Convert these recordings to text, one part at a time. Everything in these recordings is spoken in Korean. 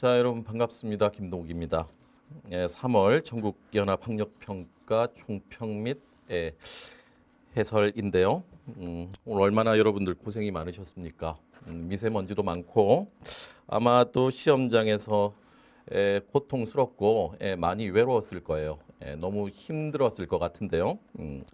자, 여러분 반갑습니다. 김동욱입니다. 예, 3월 전국 연합 학력 평가 총평 및 예, 해설인데요. 음, 오늘 얼마나 여러분들 고생이 많으셨습니까? 음, 미세먼지도 많고 아마 또 시험장에서 예, 고통스럽고 예, 많이 외로웠을 거예요. 예, 너무 힘들었을 것 같은데요. 음,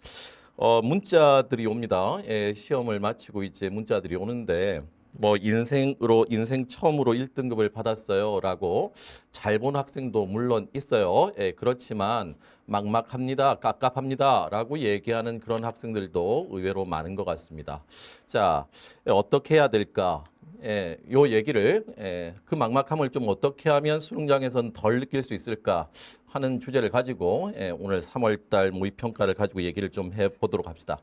어, 문자들이 옵니다. 예, 시험을 마치고 이제 문자들이 오는데 뭐 인생으로 인생 처음으로 1등급을 받았어요라고 잘 본 학생도 물론 있어요. 예, 그렇지만 막막합니다. 깝깝합니다라고 얘기하는 그런 학생들도 의외로 많은 것 같습니다. 자, 예, 어떻게 해야 될까? 예, 요 얘기를 예, 그 막막함을 좀 어떻게 하면 수능장에선 덜 느낄 수 있을까 하는 주제를 가지고 예, 오늘 3월달 모의평가를 가지고 얘기를 좀 해보도록 합시다.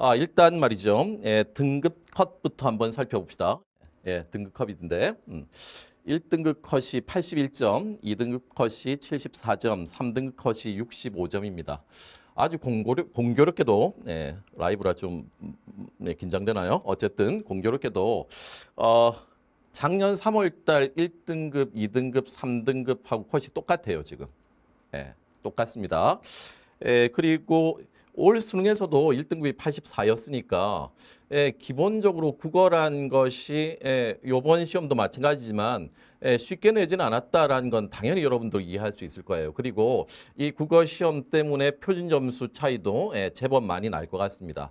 아, 일단 말이죠. 예, 등급 컷부터 한번 살펴봅시다. 예, 등급 컷인데 음. 1등급 컷이 81점, 2등급 컷이 74점, 3등급 컷이 65점입니다. 아주 공고력, 공교롭게도 예, 라이브라 좀 음, 음, 예, 긴장되나요? 어쨌든 공교롭게도 어, 작년 3월달 1등급, 2등급, 3등급하고 컷이 똑같아요 지금. 예, 똑같습니다. 예, 그리고 올 수능에서도 1등급이 84였으니까 예, 기본적으로 국어란 것이 예, 요번 시험도 마찬가지지만 예, 쉽게 내지는 않았다라는 건 당연히 여러분도 이해할 수 있을 거예요. 그리고 이 국어 시험 때문에 표준 점수 차이도 예, 제법 많이 날 것 같습니다.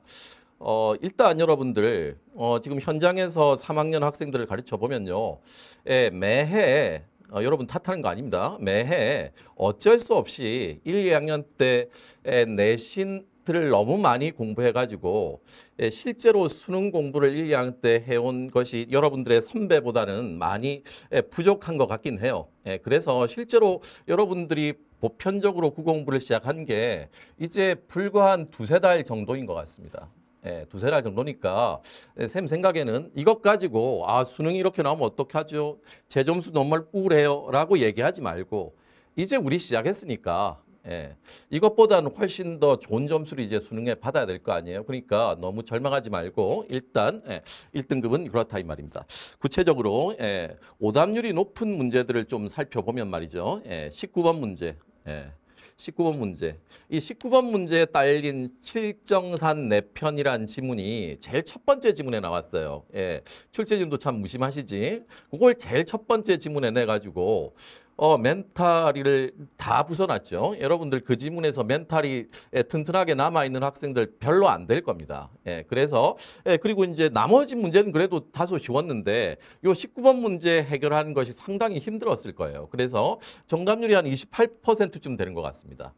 어, 일단 여러분들 어, 지금 현장에서 3학년 학생들을 가르쳐 보면요. 예, 매해 어, 여러분 탓하는 거 아닙니다. 매해 어쩔 수 없이 1, 2학년 때 내신 를 너무 많이 공부해가지고 예, 실제로 수능 공부를 1, 2학년 때 해온 것이 여러분들의 선배보다는 많이 예, 부족한 것 같긴 해요. 예, 그래서 실제로 여러분들이 보편적으로 구공부를 시작한 게 이제 불과 한 두세 달 정도인 것 같습니다. 예, 두세 달 정도니까 쌤 예, 생각에는 이것 가지고 아 수능이 이렇게 나오면 어떡하죠? 제 점수 너무 우울해요 라고 얘기하지 말고 이제 우리 시작했으니까 예, 이것보다는 훨씬 더 좋은 점수를 이제 수능에 받아야 될 거 아니에요. 그러니까 너무 절망하지 말고 일단 예, 1등급은 그렇다 이 말입니다. 구체적으로 예, 오답률이 높은 문제들을 좀 살펴보면 말이죠. 예, 19번 문제. 예. 19번 문제. 이 19번 문제에 딸린 칠정산 내편이란 네 지문이 제일 첫 번째 지문에 나왔어요. 예. 출제진도 참 무심하시지. 그걸 제일 첫 번째 지문에 내가지고 어, 멘탈을 다 부숴놨죠. 여러분들 그 지문에서 멘탈이 예, 튼튼하게 남아있는 학생들 별로 안 될 겁니다. 예, 그래서 예, 그리고 이제 나머지 문제는 그래도 다소 쉬웠는데 요 19번 문제 해결하는 것이 상당히 힘들었을 거예요. 그래서 정답률이 한 28%쯤 되는 것 같습니다.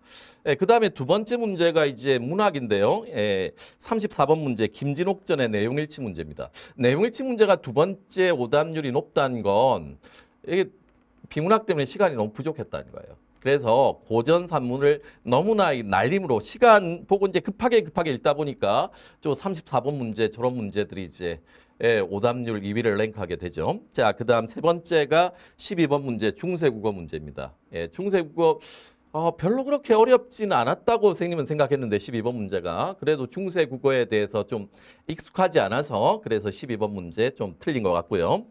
예, 그 다음에 두 번째 문제가 이제 문학인데요. 예, 34번 문제 김진옥전의 내용일치 문제입니다. 내용일치 문제가 두 번째 오답률이 높다는 건 이게 비문학 때문에 시간이 너무 부족했다는 거예요. 그래서 고전 산문을 너무나 날림으로 시간 보고 이제 급하게 급하게 읽다 보니까 저 34번 문제 저런 문제들이 이제 예, 오답률 2위를 랭크하게 되죠. 자, 그다음 세 번째가 12번 문제 중세국어 문제입니다. 예, 중세국어 어, 별로 그렇게 어렵진 않았다고 선생님은 생각했는데 12번 문제가 그래도 중세 국어에 대해서 좀 익숙하지 않아서 그래서 12번 문제 좀 틀린 것 같고요.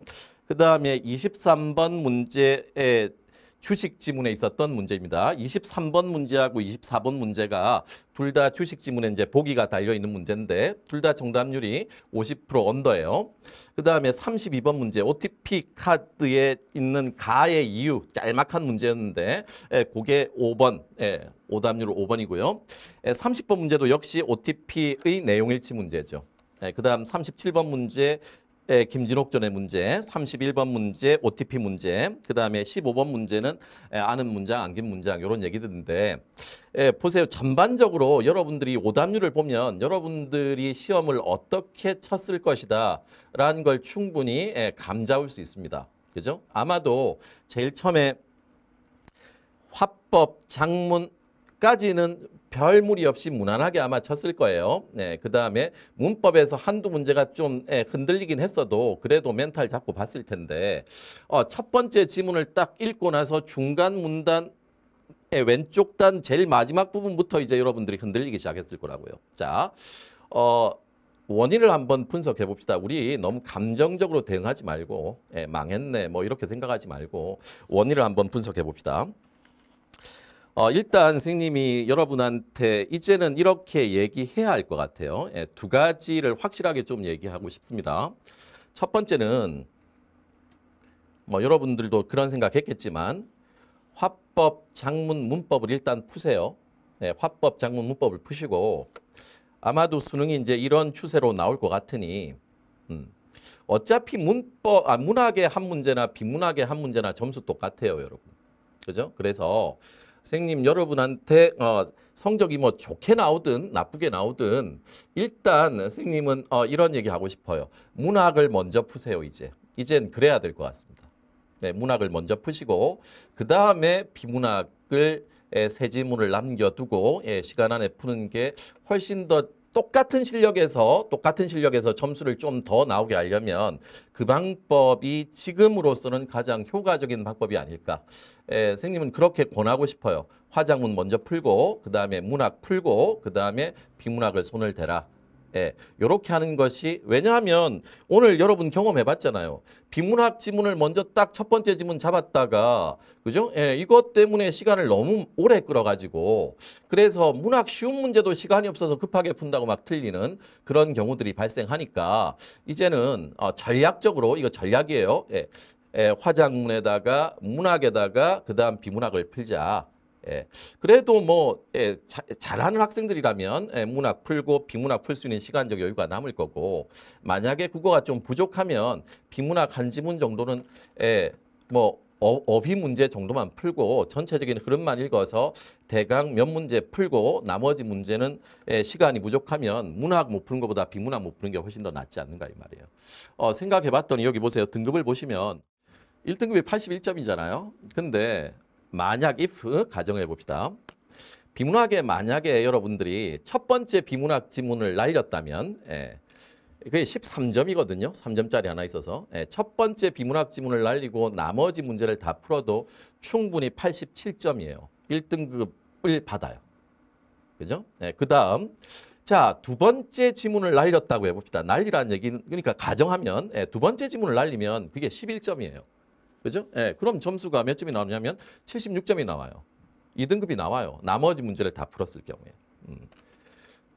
그 다음에 23번 문제에 주식 지문에 있었던 문제입니다. 23번 문제하고 24번 문제가 둘 다 주식 지문에 이제 보기가 달려 있는 문제인데 둘 다 정답률이 50% 언더예요. 그다음에 32번 문제 OTP 카드에 있는 가의 이유 짤막한 문제였는데 예, 그게 5번 예, 오답률 5번이고요. 예, 30번 문제도 역시 OTP의 내용 일치 문제죠. 예, 그 다음 37번 문제 예, 김진옥 전의 문제, 31번 문제, OTP 문제, 그 다음에 15번 문제는 예, 아는 문장, 안긴 문장 이런 얘기들인데 예, 보세요. 전반적으로 여러분들이 오답률을 보면 여러분들이 시험을 어떻게 쳤을 것이다 라는 걸 충분히 예, 감잡을 수 있습니다. 그죠? 아마도 제일 처음에 화법, 장문까지는 별 무리 없이 무난하게 아마 쳤을 거예요. 네, 그 다음에 문법에서 한두 문제가 좀 예, 흔들리긴 했어도 그래도 멘탈 잡고 봤을 텐데 어, 첫 번째 지문을 딱 읽고 나서 중간 문단 예, 왼쪽 단 제일 마지막 부분부터 이제 여러분들이 흔들리기 시작했을 거라고요. 자, 어, 원인을 한번 분석해 봅시다. 우리 너무 감정적으로 대응하지 말고 예, 망했네 뭐 이렇게 생각하지 말고 원인을 한번 분석해 봅시다. 어, 일단 선생님이 여러분한테 이제는 이렇게 얘기해야 할 것 같아요. 예, 두 가지를 확실하게 좀 얘기하고 싶습니다. 첫 번째는 뭐 여러분들도 그런 생각했겠지만 화법, 작문 문법을 일단 푸세요. 예, 화법, 작문 문법을 푸시고 아마도 수능이 이제 이런 추세로 나올 것 같으니 음. 어차피 문법, 아, 문학의 한 문제나 비문학의 한 문제나 점수 똑같아요, 여러분. 그죠? 그래서 선생님 여러분한테 어, 성적이 뭐 좋게 나오든 나쁘게 나오든 일단 선생님은 어, 이런 얘기 하고 싶어요. 문학을 먼저 푸세요 이제. 이젠 그래야 될 것 같습니다. 네, 문학을 먼저 푸시고 그 다음에 비문학을 예, 지문을 남겨두고 예, 시간 안에 푸는 게 훨씬 더 똑같은 실력에서 똑같은 실력에서 점수를 좀 더 나오게 하려면 그 방법이 지금으로서는 가장 효과적인 방법이 아닐까. 에, 예, 선생님은 그렇게 권하고 싶어요. 화작문 먼저 풀고 그 다음에 문학 풀고 그 다음에 비문학을 손을 대라. 예, 요렇게 하는 것이 왜냐하면 오늘 여러분 경험해 봤잖아요. 비문학 지문을 먼저 딱 첫 번째 지문 잡았다가 그죠? 예, 이것 때문에 시간을 너무 오래 끌어 가지고 그래서 문학 쉬운 문제도 시간이 없어서 급하게 푼다고 막 틀리는 그런 경우들이 발생하니까 이제는 어, 전략적으로 이거 전략이에요. 예. 예, 화장문에다가 문학에다가 그다음 비문학을 풀자. 예, 그래도 뭐 예, 자, 잘하는 학생들이라면 예, 문학 풀고 비문학 풀 수 있는 시간적 여유가 남을 거고 만약에 국어가 좀 부족하면 비문학 한 지문 정도는 예, 뭐 어, 어휘 문제 정도만 풀고 전체적인 흐름만 읽어서 대강 몇 문제 풀고 나머지 문제는 예, 시간이 부족하면 문학 못 푸는 것보다 비문학 못 푸는 게 훨씬 더 낫지 않는가 이 말이에요. 어, 생각해봤더니 여기 보세요. 등급을 보시면 1등급이 81점이잖아요. 근데 만약 if 가정해 봅시다. 비문학에 만약에 여러분들이 첫 번째 비문학 지문을 날렸다면 예, 그게 13점이거든요. 3점짜리 하나 있어서. 예, 첫 번째 비문학 지문을 날리고 나머지 문제를 다 풀어도 충분히 87점이에요. 1등급을 받아요. 그죠? 예, 그 다음 자, 두 번째 지문을 날렸다고 해봅시다. 날리라는 얘기는, 그러니까 가정하면, 예, 두 번째 지문을 날리면 그게 11점이에요. 그죠? 예, 그럼 점수가 몇 점이 나오냐면 76점이 나와요. 2등급이 나와요. 나머지 문제를 다 풀었을 경우에. 음.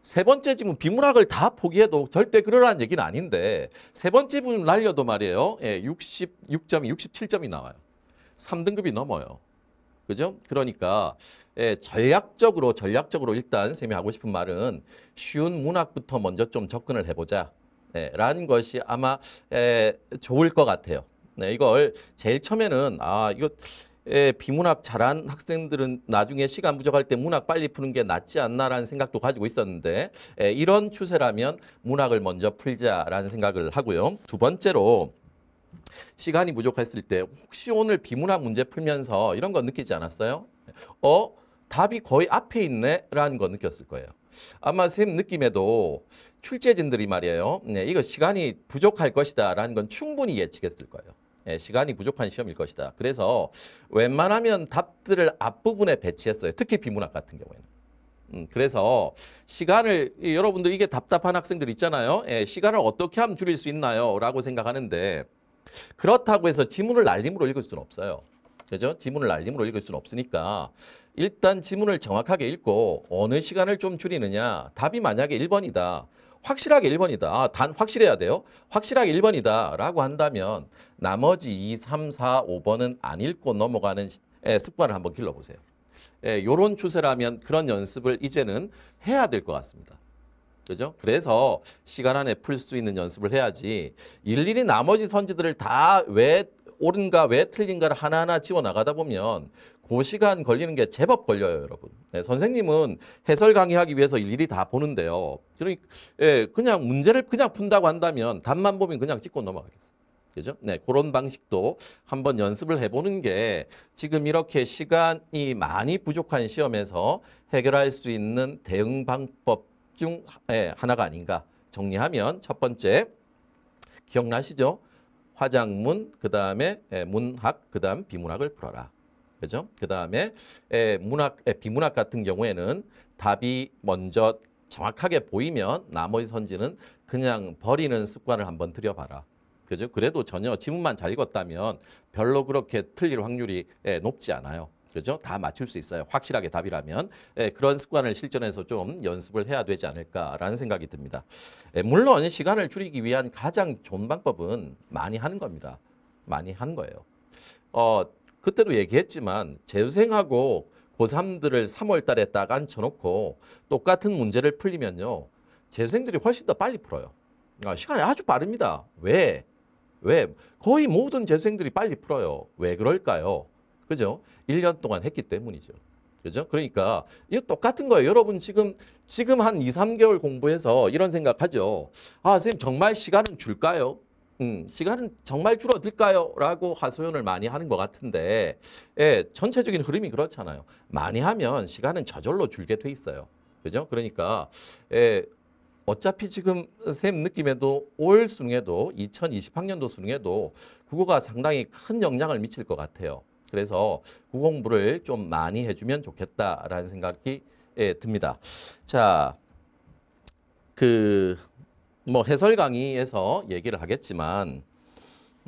세 번째 지문 비문학을 다 포기해도 절대 그러라는 얘기는 아닌데 세 번째 분 날려도 말이에요. 예, 66점이 67점이 나와요. 3등급이 넘어요. 그죠? 그러니까 예, 전략적으로 전략적으로 일단 쌤이 하고 싶은 말은 쉬운 문학부터 먼저 좀 접근을 해보자. 예, 라는 것이 아마 예, 좋을 것 같아요. 네, 이걸 제일 처음에는 아 이거 예, 비문학 잘한 학생들은 나중에 시간 부족할 때 문학 빨리 푸는 게 낫지 않나라는 생각도 가지고 있었는데 예, 이런 추세라면 문학을 먼저 풀자라는 생각을 하고요. 두 번째로 시간이 부족했을 때 혹시 오늘 비문학 문제 풀면서 이런 거 느끼지 않았어요? 어? 답이 거의 앞에 있네? 라는 거 느꼈을 거예요. 아마 쌤 느낌에도 출제진들이 말이에요. 네, 이거 시간이 부족할 것이다 라는 건 충분히 예측했을 거예요. 예, 시간이 부족한 시험일 것이다. 그래서 웬만하면 답들을 앞부분에 배치했어요. 특히 비문학 같은 경우에는. 음, 그래서 시간을 여러분들 이게 답답한 학생들 있잖아요. 예, 시간을 어떻게 하면 줄일 수 있나요? 라고 생각하는데 그렇다고 해서 지문을 날림으로 읽을 수는 없어요. 그죠? 지문을 날림으로 읽을 수는 없으니까 일단 지문을 정확하게 읽고 어느 시간을 좀 줄이느냐 답이 만약에 1번이다. 확실하게 1번이다. 아, 단 확실해야 돼요. 확실하게 1번이다 라고 한다면 나머지 2, 3, 4, 5번은 안 읽고 넘어가는 예, 습관을 한번 길러보세요. 예, 런 추세라면 그런 연습을 이제는 해야 될 것 같습니다. 그죠? 그래서 시간 안에 풀 수 있는 연습을 해야지 일일이 나머지 선지들을 다왜 옳은가 왜 틀린가를 하나하나 집어나가다 보면 그 시간 걸리는 게 제법 걸려요, 여러분. 네, 선생님은 해설 강의하기 위해서 일일이 다 보는데요. 그러니까 예, 그냥 문제를 그냥 푼다고 한다면 답만 보면 그냥 찍고 넘어가겠어요. 그죠? 네, 그런 방식도 한번 연습을 해보는 게 지금 이렇게 시간이 많이 부족한 시험에서 해결할 수 있는 대응 방법 중 예, 하나가 아닌가 정리하면 첫 번째 기억나시죠? 화장문, 그 다음에 예, 문학, 그 다음 비문학을 풀어라. 그죠? 그 다음에 예, 문학, 예, 비문학 같은 경우에는 답이 먼저 정확하게 보이면 나머지 선지는 그냥 버리는 습관을 한번 들여봐라. 그죠? 그래도 전혀 지문만 잘 읽었다면 별로 그렇게 틀릴 확률이 높지 않아요. 그죠? 다 맞출 수 있어요. 확실하게 답이라면 예, 그런 습관을 실전에서 좀 연습을 해야 되지 않을까라는 생각이 듭니다. 예, 물론 시간을 줄이기 위한 가장 좋은 방법은 많이 하는 겁니다. 많이 하는 거예요. 어, 그때도 얘기했지만 재수생하고 고3들을 3월 달에 딱 앉혀놓고 똑같은 문제를 풀리면요. 재수생들이 훨씬 더 빨리 풀어요. 아, 시간이 아주 빠릅니다. 왜? 왜? 거의 모든 재수생들이 빨리 풀어요. 왜 그럴까요? 그죠? 1년 동안 했기 때문이죠. 그죠? 그러니까 이거 똑같은 거예요. 여러분 지금 지금 한 2, 3개월 공부해서 이런 생각하죠. 아, 선생님 정말 시간은 줄까요? 음, 시간은 정말 줄어들까요? 라고 하소연을 많이 하는 것 같은데 예, 전체적인 흐름이 그렇잖아요. 많이 하면 시간은 저절로 줄게 돼 있어요. 그죠? 그러니까 예, 어차피 지금 쌤 느낌에도 올 수능에도 2020학년도 수능에도 국어가 상당히 큰 영향을 미칠 것 같아요. 그래서 국 공부를 좀 많이 해주면 좋겠다라는 생각이 예, 듭니다. 자, 그 뭐 해설 강의에서 얘기를 하겠지만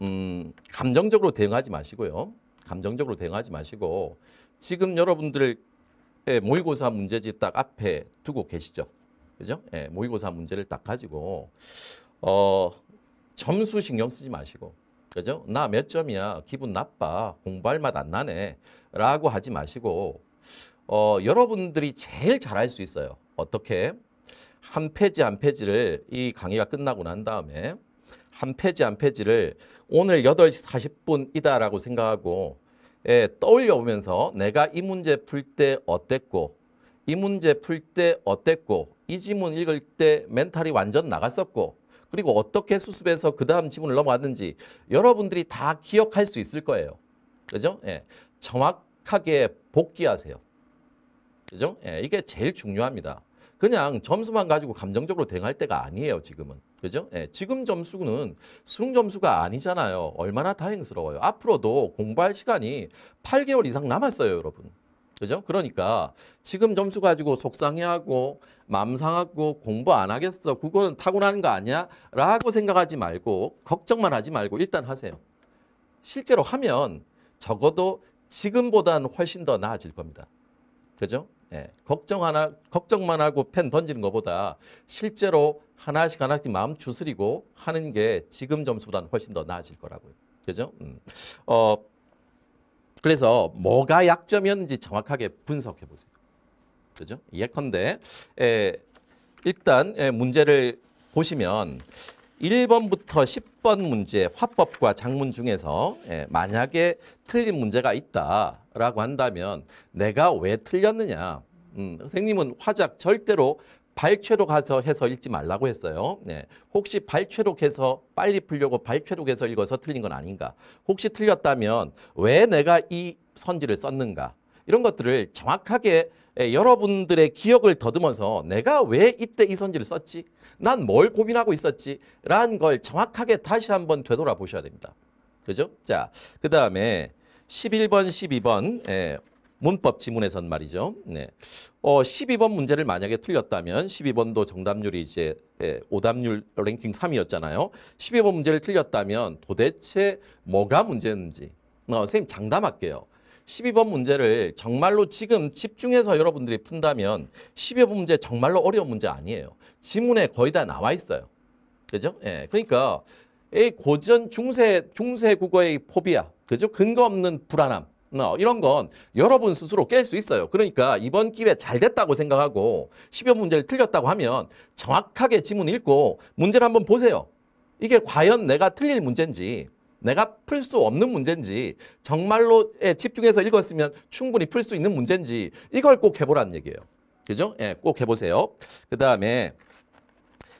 음, 감정적으로 대응하지 마시고요. 감정적으로 대응하지 마시고 지금 여러분들 예, 모의고사 문제집 딱 앞에 두고 계시죠. 그죠? 예, 모의고사 문제를 딱 가지고 어, 점수 신경 쓰지 마시고 그죠? 나 몇 점이야. 기분 나빠. 공부할 맛 안 나네. 라고 하지 마시고 어, 여러분들이 제일 잘할 수 있어요. 어떻게? 한 페이지 한 페이지를 이 강의가 끝나고 난 다음에 한 페이지 한 페이지를 오늘 8시 40분이다라고 생각하고 예, 떠올려 보면서 내가 이 문제 풀 때 어땠고 이 문제 풀 때 어땠고 이 지문 읽을 때 멘탈이 완전 나갔었고 그리고 어떻게 수습해서 그 다음 지문을 넘어왔는지 여러분들이 다 기억할 수 있을 거예요. 그죠? 예. 정확하게 복귀하세요. 그죠? 예, 이게 제일 중요합니다. 그냥 점수만 가지고 감정적으로 대응할 때가 아니에요, 지금은. 그죠? 예, 지금 점수는 수능 점수가 아니잖아요. 얼마나 다행스러워요. 앞으로도 공부할 시간이 8개월 이상 남았어요, 여러분. 그죠? 그러니까 지금 점수 가지고 속상해하고 맘 상하고 공부 안 하겠어. 그거는 타고나는 거 아니야? 라고 생각하지 말고 걱정만 하지 말고 일단 하세요. 실제로 하면 적어도 지금보다는 훨씬 더 나아질 겁니다. 그죠? 예. 걱정 하나, 걱정만 하고 펜 던지는 것보다 실제로 하나씩 하나씩 마음 추스리고 하는 게 지금 점수보다는 훨씬 더 나아질 거라고요. 그죠? 음. 어, 그래서 뭐가 약점이었는지 정확하게 분석해 보세요. 그죠? 예컨대 에, 일단 에, 문제를 보시면 1번부터 10번 문제 화법과 작문 중에서 에, 만약에 틀린 문제가 있다라고 한다면 내가 왜 틀렸느냐 음, 선생님은 화작 절대로 발췌로 가서 해서 읽지 말라고 했어요. 네. 혹시 발췌로 해서 빨리 풀려고 발췌로 해서 읽어서 틀린 건 아닌가. 혹시 틀렸다면 왜 내가 이 선지를 썼는가. 이런 것들을 정확하게 예, 여러분들의 기억을 더듬어서 내가 왜 이때 이 선지를 썼지? 난 뭘 고민하고 있었지? 라는 걸 정확하게 다시 한번 되돌아보셔야 됩니다. 그죠? 자, 그 다음에 11번, 12번 문법 지문에선 말이죠. 네. 어, 12번 문제를 만약에 틀렸다면 12번도 정답률이 이제 예, 오답률 랭킹 3이었잖아요. 12번 문제를 틀렸다면 도대체 뭐가 문제였지 어, 선생님 장담할게요. 12번 문제를 정말로 지금 집중해서 여러분들이 푼다면 12번 문제 정말로 어려운 문제 아니에요. 지문에 거의 다 나와 있어요. 그죠? 예. 그러니까 이 고전 중세 중세 국어의 포비아. 그죠? 근거 없는 불안함. 뭐 이런 건 여러분 스스로 깰 수 있어요. 그러니까 이번 기회 잘 됐다고 생각하고 10여 문제를 틀렸다고 하면 정확하게 지문 읽고 문제를 한번 보세요. 이게 과연 내가 틀릴 문제인지 내가 풀 수 없는 문제인지 정말로 집중해서 읽었으면 충분히 풀 수 있는 문제인지 이걸 꼭 해보라는 얘기예요. 그죠? 예, 꼭 해보세요. 그 다음에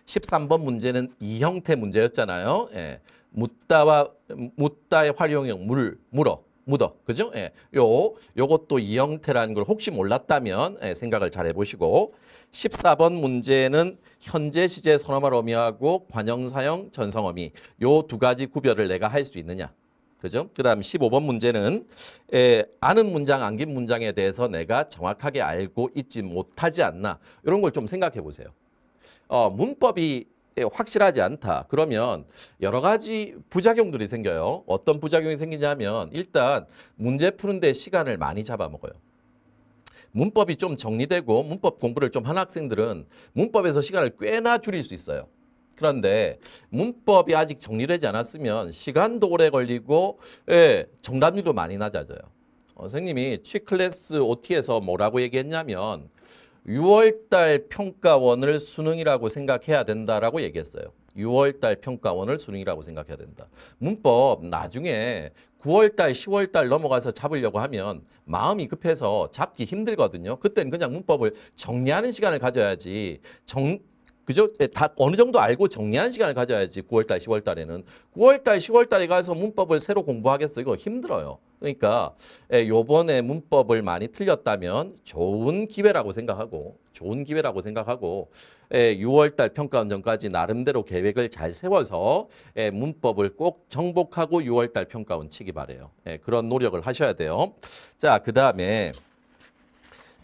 13번 문제는 이 형태 문제였잖아요. 예, 묻다와 묻다의 활용형 물, 물어. 묻어. 그죠? 예. 요, 요것도 이 형태라는 걸 혹시 몰랐다면 예, 생각을 잘 해보시고 14번 문제는 현재 시제 선어말 어미하고 관형사형 전성 어미 요 두 가지 구별을 내가 할 수 있느냐. 그죠? 그 다음 15번 문제는 에, 예, 아는 문장, 안긴 문장에 대해서 내가 정확하게 알고 있지 못하지 않나 이런 걸 좀 생각해 보세요. 어, 문법이 예, 확실하지 않다. 그러면 여러 가지 부작용들이 생겨요. 어떤 부작용이 생기냐면 일단 문제 푸는데 시간을 많이 잡아먹어요. 문법이 좀 정리되고 문법 공부를 좀 한 학생들은 문법에서 시간을 꽤나 줄일 수 있어요. 그런데 문법이 아직 정리되지 않았으면 시간도 오래 걸리고 예, 정답률도 많이 낮아져요. 어, 선생님이 취클래스 OT에서 뭐라고 얘기했냐면 6월달 평가원을 수능이라고 생각해야 된다라고 얘기했어요. 6월달 평가원을 수능이라고 생각해야 된다. 문법 나중에 9월달, 10월달 넘어가서 잡으려고 하면 마음이 급해서 잡기 힘들거든요. 그때는 그냥 문법을 정리하는 시간을 가져야지 정, 그죠? 예, 다 어느 정도 알고 정리하는 시간을 가져야지 9월달, 10월달에는 9월달, 10월달에 가서 문법을 새로 공부하겠어 이거 힘들어요. 그러니까 예, 요번에 문법을 많이 틀렸다면 좋은 기회라고 생각하고 좋은 기회라고 생각하고 6월달 예, 평가원전까지 나름대로 계획을 잘 세워서 예, 문법을 꼭 정복하고 6월달 평가원 치기 바래요. 그런 노력을 하셔야 돼요. 자, 그 다음에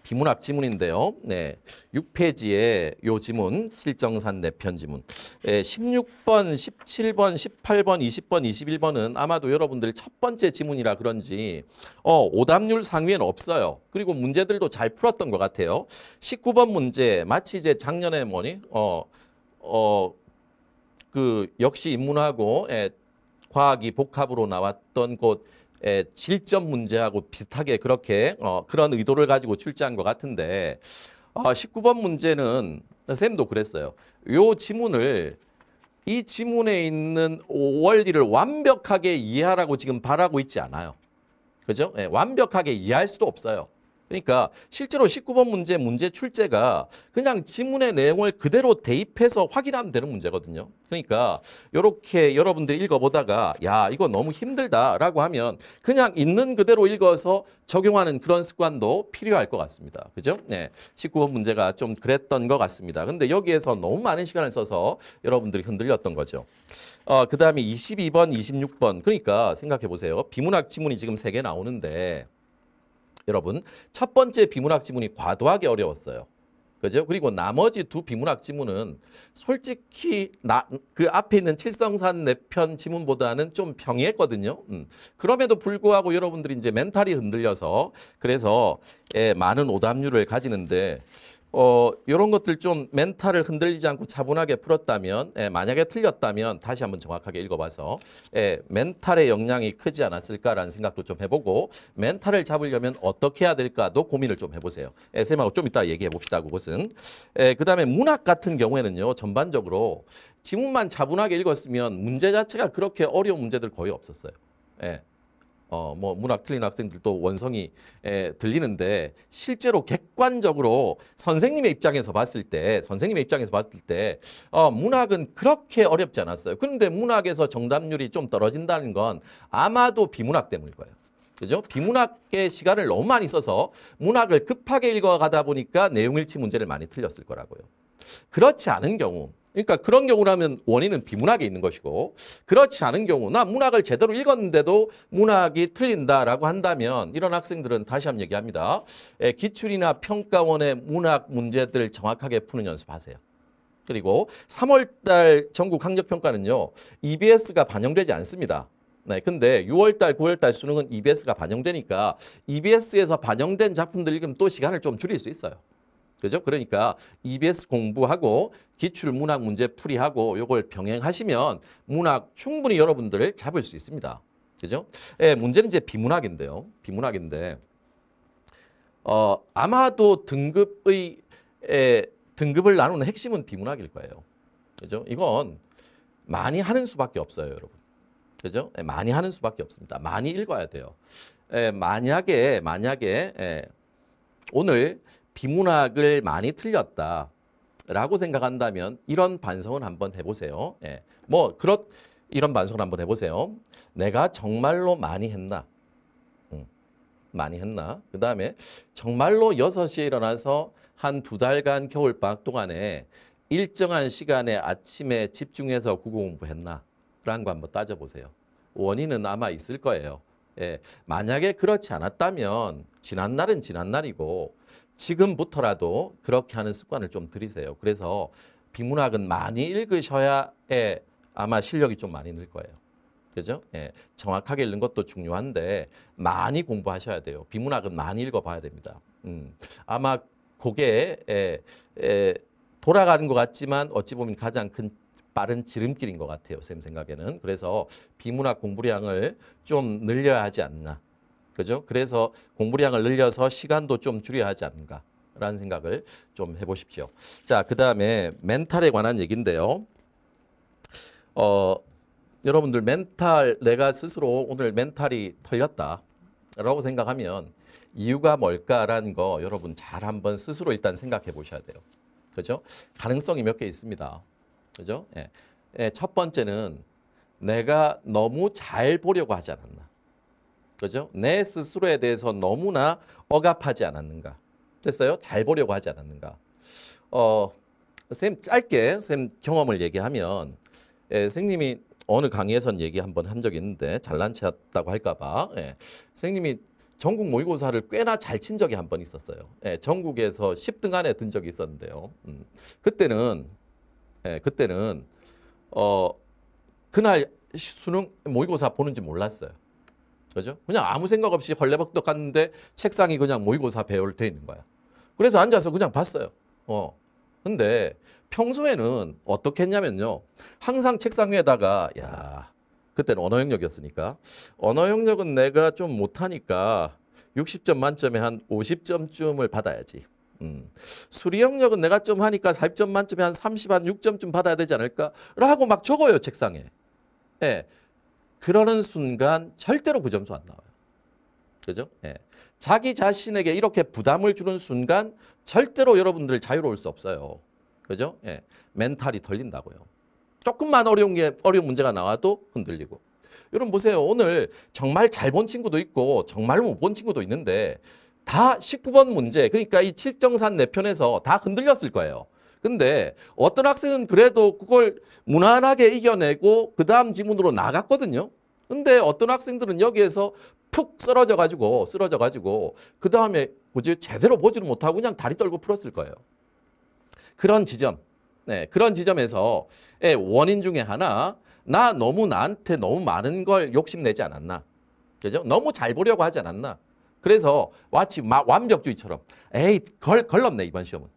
비문학 지문인데요. 네. 6페이지에 요 지문, 실정산 내편 네 지문. 예, 16번, 17번, 18번, 20번, 21번은 아마도 여러분들 첫 번째 지문이라 그런지 어, 오답률 상위엔 없어요. 그리고 문제들도 잘 풀었던 것 같아요. 19번 문제 마치 이제 작년에 뭐니 어, 어, 그 역시 인문하고 예, 과학이 복합으로 나왔던 곳 예, 실전 문제하고 비슷하게 그렇게 어, 그런 의도를 가지고 출제한 것 같은데 어, 아, 19번 문제는 쌤도 그랬어요. 요 지문을 이 지문에 있는 원리를 완벽하게 이해하라고 지금 바라고 있지 않아요. 그죠? 예, 완벽하게 이해할 수도 없어요. 그러니까 실제로 19번 문제 문제 출제가 그냥 지문의 내용을 그대로 대입해서 확인하면 되는 문제거든요. 그러니까 이렇게 여러분들이 읽어보다가 야 이거 너무 힘들다라고 하면 그냥 있는 그대로 읽어서 적용하는 그런 습관도 필요할 것 같습니다. 그죠? 네, 19번 문제가 좀 그랬던 것 같습니다. 근데 여기에서 너무 많은 시간을 써서 여러분들이 흔들렸던 거죠. 어, 그 다음에 22번, 26번 그러니까 생각해 보세요. 비문학 지문이 지금 3개 나오는데 여러분 첫 번째 비문학 지문이 과도하게 어려웠어요. 그죠? 그리고 나머지 두 비문학 지문은 솔직히 나, 그 앞에 있는 칠성산 내편 지문보다는 좀 평이했거든요. 음. 그럼에도 불구하고 여러분들이 이제 멘탈이 흔들려서 그래서 예, 많은 오답률을 가지는데 어, 이런 것들 좀 멘탈을 흔들리지 않고 차분하게 풀었다면 예, 만약에 틀렸다면 다시 한번 정확하게 읽어봐서 예, 멘탈의 영향이 크지 않았을까라는 생각도 좀 해보고 멘탈을 잡으려면 어떻게 해야 될까도 고민을 좀 해보세요. s 쌤하고좀 이따 얘기해 봅시다. 그것은 예, 그다음에 문학 같은 경우에는요 전반적으로 지문만 차분하게 읽었으면 문제 자체가 그렇게 어려운 문제들 거의 없었어요. 예. 어, 뭐 문학 틀린 학생들도 원성이 에, 들리는데 실제로 객관적으로 선생님의 입장에서 봤을 때 선생님의 입장에서 봤을 때 어, 문학은 그렇게 어렵지 않았어요. 그런데 문학에서 정답률이 좀 떨어진다는 건 아마도 비문학 때문일 거예요. 그죠? 비문학의 시간을 너무 많이 써서 문학을 급하게 읽어가다 보니까 내용일치 문제를 많이 틀렸을 거라고요. 그렇지 않은 경우 그러니까 그런 경우라면 원인은 비문학에 있는 것이고 그렇지 않은 경우나 아, 문학을 제대로 읽었는데도 문학이 틀린다라고 한다면 이런 학생들은 다시 한번 얘기합니다. 예, 기출이나 평가원의 문학 문제들 정확하게 푸는 연습하세요. 그리고 3월달 전국 학력평가는요. EBS가 반영되지 않습니다. 네, 근데 6월달, 9월달 수능은 EBS가 반영되니까 EBS에서 반영된 작품들 읽으면 또 시간을 좀 줄일 수 있어요. 그죠? 그러니까 EBS 공부하고 기출 문학 문제 풀이하고 요걸 병행하시면 문학 충분히 여러분들을 잡을 수 있습니다. 그죠? 예, 문제는 이제 비문학인데요. 비문학인데 어, 아마도 등급의 에, 등급을 나누는 핵심은 비문학일 거예요. 그죠? 이건 많이 하는 수밖에 없어요, 여러분. 그죠? 예, 많이 하는 수밖에 없습니다. 많이 읽어야 돼요. 예, 만약에 만약에 예, 오늘 비문학을 많이 틀렸다. 라고 생각한다면 이런 반성은 한번 해보세요. 예. 뭐 그렇 이런 반성을 한번 해보세요. 내가 정말로 많이 했나? 음, 많이 했나? 그 다음에 정말로 6시에 일어나서 한 두 달간 겨울방학 동안에 일정한 시간에 아침에 집중해서 국어 공부했나? 라는 거 한번 따져보세요. 원인은 아마 있을 거예요. 예. 만약에 그렇지 않았다면 지난 날은 지난 날이고 지금부터라도 그렇게 하는 습관을 좀 들이세요. 그래서 비문학은 많이 읽으셔야 예, 아마 실력이 좀 많이 늘 거예요. 그죠? 예, 정확하게 읽는 것도 중요한데 많이 공부하셔야 돼요. 비문학은 많이 읽어봐야 됩니다. 음, 아마 그게 예, 예, 돌아가는 것 같지만 어찌 보면 가장 큰 빠른 지름길인 것 같아요. 쌤 생각에는. 그래서 비문학 공부량을 좀 늘려야 하지 않나. 그죠? 그래서 공부량을 늘려서 시간도 좀 줄여야 하지 않는가라는 생각을 좀 해보십시오. 자, 그 다음에 멘탈에 관한 얘기인데요. 어, 여러분들 멘탈 내가 스스로 오늘 멘탈이 털렸다라고 생각하면 이유가 뭘까라는 거 여러분 잘 한번 스스로 일단 생각해 보셔야 돼요. 그죠? 가능성이 몇 개 있습니다. 그죠? 예. 예. 첫 번째는 내가 너무 잘 보려고 하지 않았나. 그죠? 내 스스로에 대해서 너무나 억압하지 않았는가. 됐어요? 잘 보려고 하지 않았는가. 어, 쌤 짧게 쌤 경험을 얘기하면 예, 님이 어느 강의에선 얘기 한 번 한 적이 있는데 잘난 체였다고 할까봐 예, 님이 전국 모의고사를 꽤나 잘 친 적이 한 번 있었어요. 예, 전국에서 10등 안에 든 적이 있었는데요. 음, 그때는 예, 그때는 어, 그날 수능 모의고사 보는지 몰랐어요. 그죠? 그냥 아무 생각 없이 벌레벅덕 갔는데 책상이 그냥 모의고사 배열 돼 있는 거야. 그래서 앉아서 그냥 봤어요. 어. 근데 평소에는 어떻게 했냐면요. 항상 책상 위에다가 야, 그때는 언어 영역이었으니까 언어 영역은 내가 좀 못하니까 60점 만점에 한 50점쯤을 받아야지. 음. 수리 영역은 내가 좀 하니까 40점 만점에 한 30, 한 6점쯤 받아야 되지 않을까라고 막 적어요 책상에. 예. 그러는 순간 절대로 그 점수 안 나와요. 그죠? 예. 자기 자신에게 이렇게 부담을 주는 순간 절대로 여러분들 자유로울 수 없어요. 그죠? 예. 멘탈이 덜린다고요. 조금만 어려운 게 어려운 문제가 나와도 흔들리고. 여러분 보세요. 오늘 정말 잘 본 친구도 있고 정말 못 본 친구도 있는데 다 19번 문제 그러니까 이 칠정산 내편에서 다 흔들렸을 거예요. 근데 어떤 학생은 그래도 그걸 무난하게 이겨내고 그 다음 지문으로 나갔거든요. 근데 어떤 학생들은 여기에서 푹 쓰러져 가지고 쓰러져 가지고 그 다음에 굳지 제대로 보지도 못하고 그냥 다리 떨고 풀었을 거예요. 그런 지점, 네, 그런 지점에서 예, 원인 중에 하나 나 너무 나한테 너무 많은 걸 욕심내지 않았나. 그죠? 너무 잘 보려고 하지 않았나. 그래서 마치 마, 완벽주의처럼 에이 걸, 걸렀네 이번 시험은.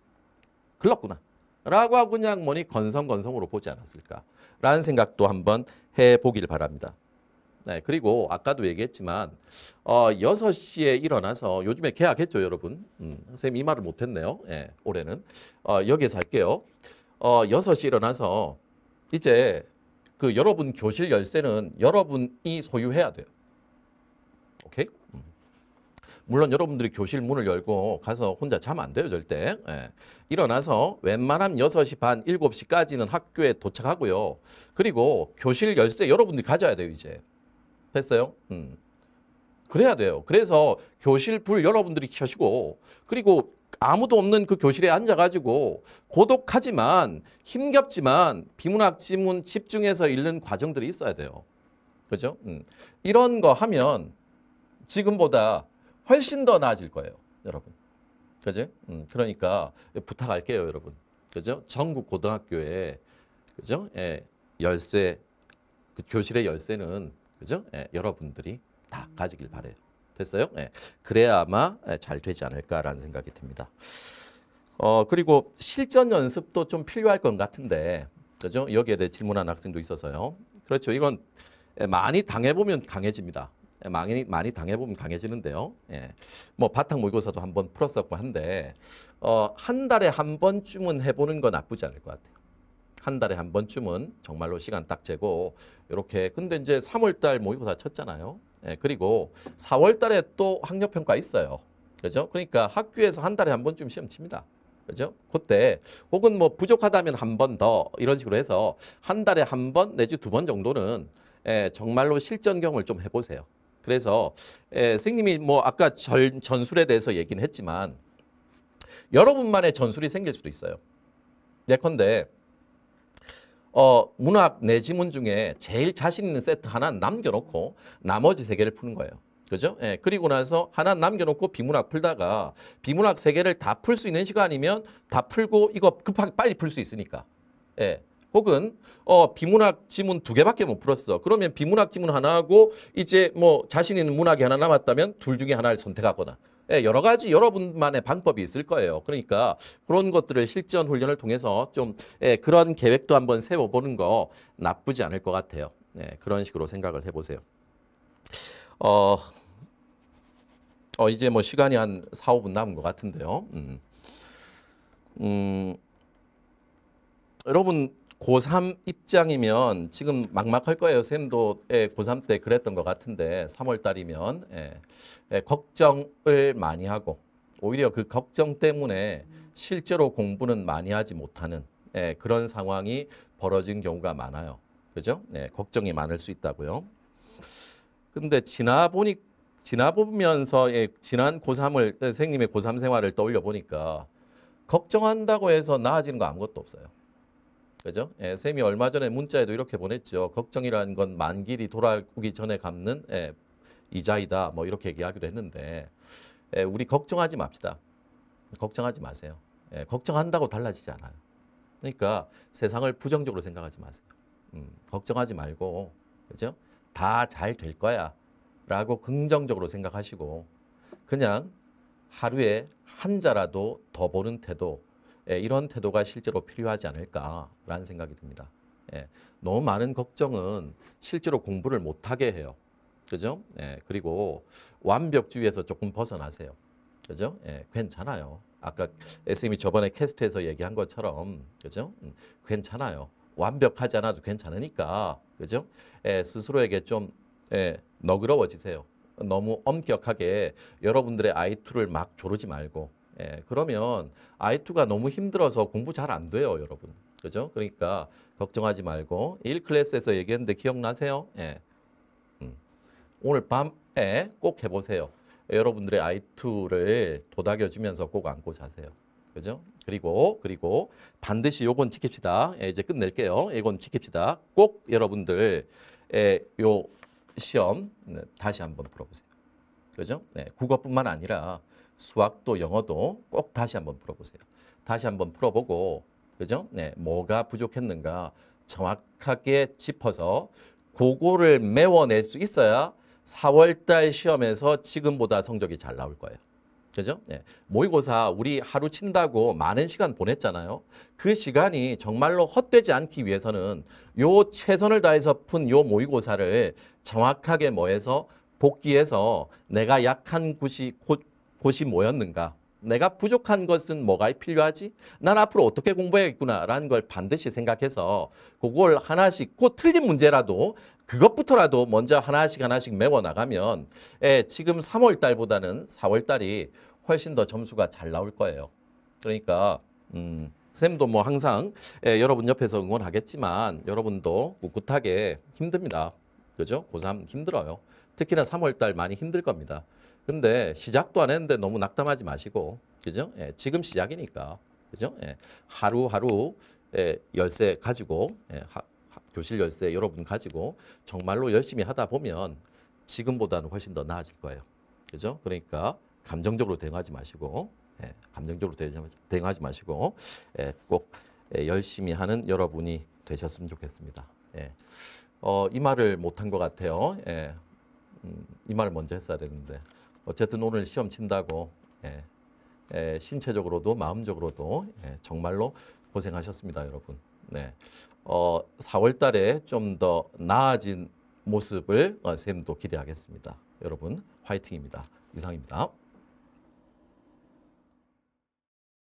글렀구나. 라고 하고 그냥 뭐니 건성건성으로 보지 않았을까라는 생각도 한번 해보길 바랍니다. 네, 그리고 아까도 얘기했지만 어, 6시에 일어나서 요즘에 계약했죠, 여러분? 음, 선생님 이 말을 못했네요. 예, 올해는. 어, 여기에서 할게요. 어, 6시 일어나서 이제 그 여러분 교실 열쇠는 여러분이 소유해야 돼요. 오케이? 음. 물론 여러분들이 교실 문을 열고 가서 혼자 자면 안 돼요, 절대. 예. 일어나서 웬만하면 6시 반, 7시까지는 학교에 도착하고요. 그리고 교실 열쇠 여러분들이 가져야 돼요, 이제. 됐어요? 음. 그래야 돼요. 그래서 교실 불 여러분들이 켜시고 그리고 아무도 없는 그 교실에 앉아가지고 고독하지만 힘겹지만 비문학 지문 집중해서 읽는 과정들이 있어야 돼요. 그죠? 음. 이런 거 하면 지금보다 훨씬 더 나아질 거예요, 여러분. 그죠? 음, 그러니까 부탁할게요, 여러분. 그죠? 전국 고등학교에 그죠? 예, 열쇠 그 교실의 열쇠는 그죠? 예, 여러분들이 다 가지길 바래요. 됐어요? 예. 그래야 아마 예, 잘 되지 않을까라는 생각이 듭니다. 어, 그리고 실전 연습도 좀 필요할 것 같은데, 그죠? 여기에 대해 질문한 학생도 있어서요. 그렇죠. 이건 예, 많이 당해보면 강해집니다. 예, 많이, 많이 당해보면 강해지는데요. 예. 뭐 바탕 모의고사도 한번 풀었었고 한데 어, 한 달에 한 번쯤은 해보는 건 나쁘지 않을 것 같아요. 한 달에 한 번쯤은 정말로 시간 딱 재고 이렇게 근데 이제 3월달 모의고사 쳤잖아요. 예, 그리고 4월달에 또 학력평가 있어요. 그죠? 그러니까 학교에서 한 달에 한 번쯤 시험 칩니다. 그죠? 그때 혹은 뭐 부족하다면 한 번 더 이런 식으로 해서 한 달에 한 번 내지 두 번 정도는 예, 정말로 실전 경험을 좀 해보세요. 그래서 에, 예, 선생님이 뭐 아까 절, 전술에 대해서 얘기는 했지만 여러분만의 전술이 생길 수도 있어요. 예컨대 어, 문학 내 지문 중에 제일 자신 있는 세트 하나 남겨놓고 나머지 세 개를 푸는 거예요. 그죠? 예, 그리고 나서 하나 남겨놓고 비문학 풀다가 비문학 세 개를 다 풀 수 있는 시간이면 다 풀고 이거 급하게 빨리 풀 수 있으니까. 예, 혹은 어 비문학 지문 두 개밖에 못 풀었어. 그러면 비문학 지문 하나하고 이제 뭐 자신 있는 문학이 하나 남았다면 둘 중에 하나를 선택하거나 예, 여러 가지 여러분만의 방법이 있을 거예요. 그러니까 그런 것들을 실전 훈련을 통해서 좀 예, 그런 계획도 한번 세워보는 거 나쁘지 않을 것 같아요. 예, 그런 식으로 생각을 해보세요. 어, 어 이제 뭐 시간이 한 4, 5분 남은 것 같은데요. 음. 음, 여러분 고3 입장이면 지금 막막할 거예요. 쌤도 예, 고3 때 그랬던 것 같은데 3월 달이면 예, 예, 걱정을 많이 하고 오히려 그 걱정 때문에 실제로 공부는 많이 하지 못하는 예, 그런 상황이 벌어진 경우가 많아요. 그죠? 예, 걱정이 많을 수 있다고요. 근데 지나보니 지나보면서 예, 지난 고3을 선생님의 예, 고3 생활을 떠올려 보니까 걱정한다고 해서 나아지는 거 아무것도 없어요. 그죠? 예, 쌤이 얼마 전에 문자에도 이렇게 보냈죠. 걱정이라는 건 만길이 돌아오기 전에 갚는 예, 이자이다. 뭐 이렇게 얘기하기도 했는데 예, 우리 걱정하지 맙시다. 걱정하지 마세요. 예, 걱정한다고 달라지지 않아요. 그러니까 세상을 부정적으로 생각하지 마세요. 음, 걱정하지 말고 그죠? 다 잘 될 거야. 라고 긍정적으로 생각하시고 그냥 하루에 한 자라도 더 보는 태도 예, 이런 태도가 실제로 필요하지 않을까라는 생각이 듭니다. 예, 너무 많은 걱정은 실제로 공부를 못하게 해요. 그죠? 예, 그리고 완벽주의에서 조금 벗어나세요. 그죠? 예, 괜찮아요. 아까 SM이 저번에 캐스트에서 얘기한 것처럼, 그죠? 음, 괜찮아요. 완벽하지 않아도 괜찮으니까, 그죠? 예, 스스로에게 좀 예, 너그러워지세요. 너무 엄격하게 여러분들의 아이를막 조르지 말고, 예, 그러면 I2가 너무 힘들어서 공부 잘 안 돼요, 여러분. 그죠? 그러니까 걱정하지 말고 1클래스에서 얘기했는데 기억나세요? 예. 음. 오늘 밤에 꼭 해보세요. 여러분들의 I2를 도닥여주면서 꼭 안고 자세요. 그죠? 그리고 그리고 반드시 요건 지킵시다. 예, 이제 끝낼게요. 이건 지킵시다. 꼭 여러분들 예, 요 시험 네, 다시 한번 풀어보세요. 그죠? 네, 국어뿐만 아니라 수학도 영어도 꼭 다시 한번 풀어보세요. 다시 한번 풀어보고 그죠? 네, 뭐가 부족했는가 정확하게 짚어서 그거를 메워낼 수 있어야 4월달 시험에서 지금보다 성적이 잘 나올 거예요. 그죠? 네. 모의고사 우리 하루 친다고 많은 시간 보냈잖아요. 그 시간이 정말로 헛되지 않기 위해서는 요 최선을 다해서 푼 요 모의고사를 정확하게 뭐해서 복귀해서 내가 약한 곳이, 곳, 곳이 뭐였는가? 내가 부족한 것은 뭐가 필요하지? 난 앞으로 어떻게 공부해야겠구나라는 걸 반드시 생각해서 그걸 하나씩 꼭 틀린 문제라도 그것부터라도 먼저 하나씩 하나씩 메워 나가면 예, 지금 3월 달보다는 4월 달이 훨씬 더 점수가 잘 나올 거예요. 그러니까 음, 님도뭐 항상 예, 여러분 옆에서 응원하겠지만 여러분도 꿋꿋하게 힘듭니다. 그죠? 고3 힘들어요. 특히나 3월 달 많이 힘들 겁니다. 근데 시작도 안 했는데 너무 낙담하지 마시고 그죠? 예, 지금 시작이니까 그죠? 예, 하루하루 예, 열쇠 가지고 예, 하, 하, 교실 열쇠 여러분 가지고 정말로 열심히 하다 보면 지금보다는 훨씬 더 나아질 거예요. 그죠? 그러니까 감정적으로 대응하지 마시고 예, 감정적으로 대응하지 마시고 예, 꼭 예, 열심히 하는 여러분이 되셨으면 좋겠습니다. 예. 어, 이 말을 못 한 것 같아요. 예. 음, 이 말을 먼저 했어야 되는데 어쨌든 오늘 시험 친다고 예, 예, 신체적으로도 마음적으로도 예, 정말로 고생하셨습니다, 여러분. 네, 어, 4월달에 좀 더 나아진 모습을 어, 쌤도 기대하겠습니다. 여러분 화이팅입니다. 이상입니다.